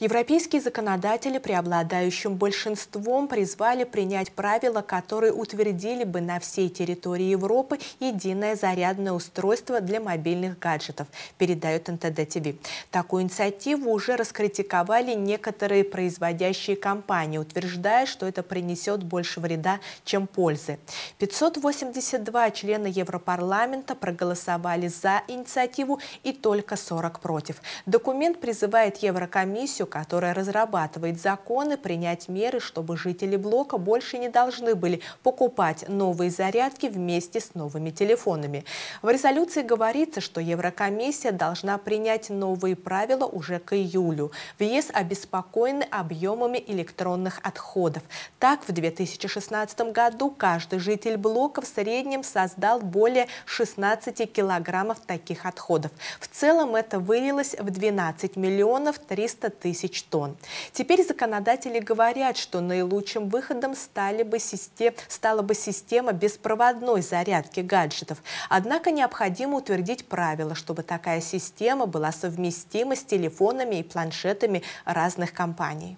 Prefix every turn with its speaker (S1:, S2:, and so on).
S1: Европейские законодатели преобладающим большинством призвали принять правила, которые утвердили бы на всей территории Европы единое зарядное устройство для мобильных гаджетов, передает НТД-ТВ. Такую инициативу уже раскритиковали некоторые производящие компании, утверждая, что это принесет больше вреда, чем пользы. 582 члена Европарламента проголосовали за инициативу и только 40 против. Документ призывает Еврокомиссию которая разрабатывает законы, принять меры, чтобы жители блока больше не должны были покупать новые зарядки вместе с новыми телефонами. В резолюции говорится, что Еврокомиссия должна принять новые правила уже к июлю. В ЕС обеспокоены объемами электронных отходов. Так, в 2016 году каждый житель блока в среднем создал более 16 килограммов таких отходов. В целом это вылилось в 12 миллионов 300 тысяч тысяч тонн. Теперь законодатели говорят, что наилучшим выходом стали бы систем, стала бы система беспроводной зарядки гаджетов. Однако необходимо утвердить правила, чтобы такая система была совместима с телефонами и планшетами разных компаний.